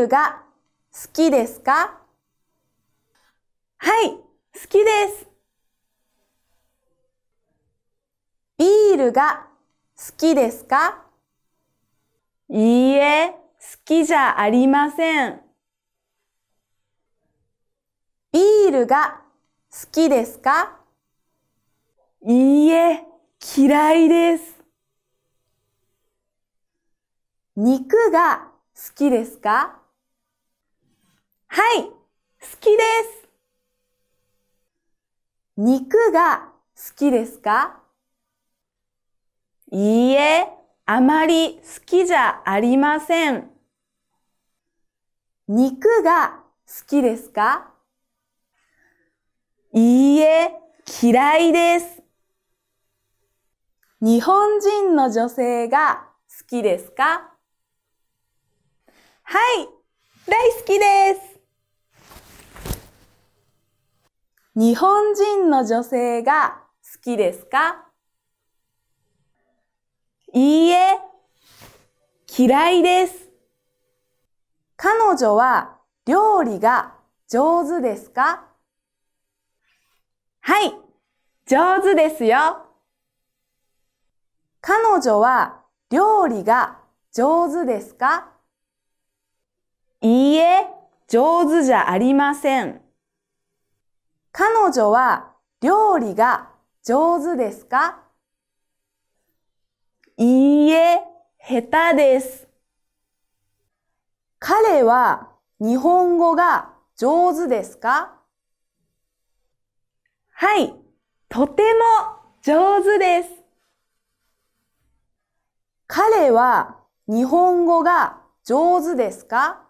ルが好きですかはい、好きです。ビールが好きですかいいえ、好きじゃありません。ビールが好きですかいいえ、嫌いです。肉が好きですかはい、好きです。肉が好きですかいいえ、あまり好きじゃありません。肉が好きですかいいえ、嫌いです。日本人の女性が好きですかはい、大好きです。日本人の女性が好きですかいいえ、嫌いです。彼女は料理が上手ですかはい、上手ですよ。彼女は料理が上手ですかいいえ、上手じゃありません。彼女は料理が上手ですかいいえ、下手です。彼は日本語が上手ですかはい、とても上手です。彼は日本語が上手ですか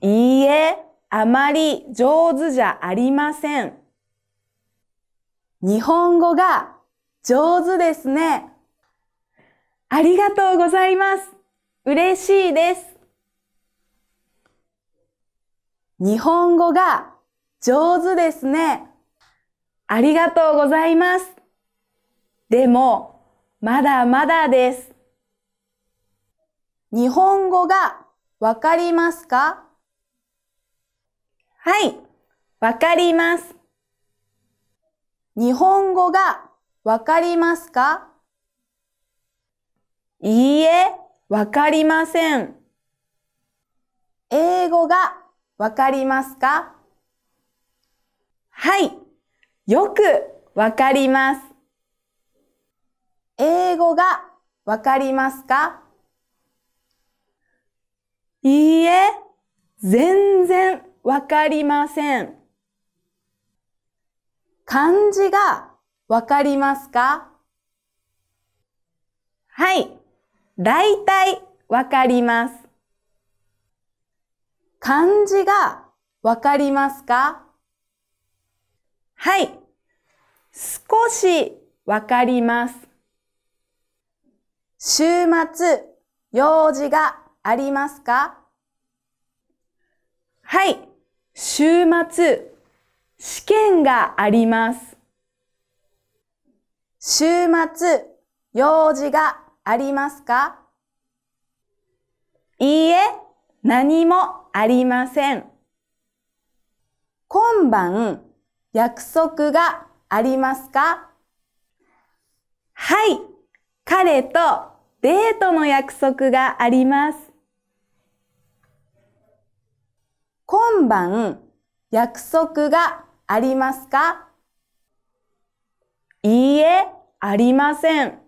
いいえ、あまり上手じゃありません。日本語が上手ですね。ありがとうございます。嬉しいです。日本語が上手ですね。ありがとうございます。でも、まだまだです。日本語がわかりますかはい。わかります。日本語がわかりますかいいえ、わかりません。英語がわかりますかはい。よくわかります。英語がわかりますかいいえ、全然。わかりません。漢字がわかりますかはい。だいたいわかります。漢字がわかりますかはい。少しわかります。週末、用事がありますかはい。週末、試験があります。週末、用事がありますかいいえ、何もありません。今晩、約束がありますかはい、彼とデートの約束があります。今晩約束がありますかいいえ、ありません。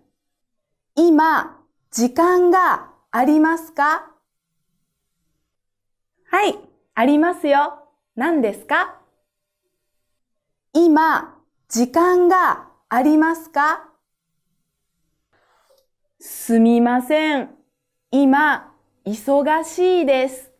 今、時間がありますかはい、ありますよ。何ですか今、時間がありますかすみません。今、忙しいです。